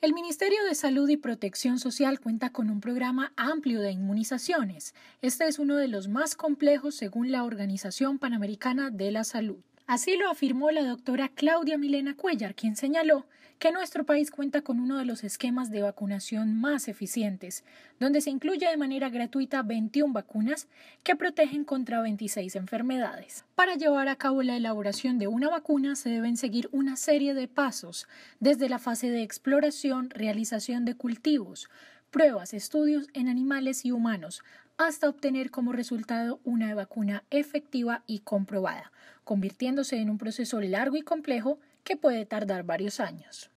El Ministerio de Salud y Protección Social cuenta con un programa amplio de inmunizaciones. Este es uno de los más complejos según la Organización Panamericana de la Salud. Así lo afirmó la doctora Claudia Milena Cuellar, quien señaló que nuestro país cuenta con uno de los esquemas de vacunación más eficientes, donde se incluye de manera gratuita 21 vacunas que protegen contra 26 enfermedades. Para llevar a cabo la elaboración de una vacuna se deben seguir una serie de pasos, desde la fase de exploración, realización de cultivos, pruebas, estudios en animales y humanos, hasta obtener como resultado una vacuna efectiva y comprobada, convirtiéndose en un proceso largo y complejo que puede tardar varios años.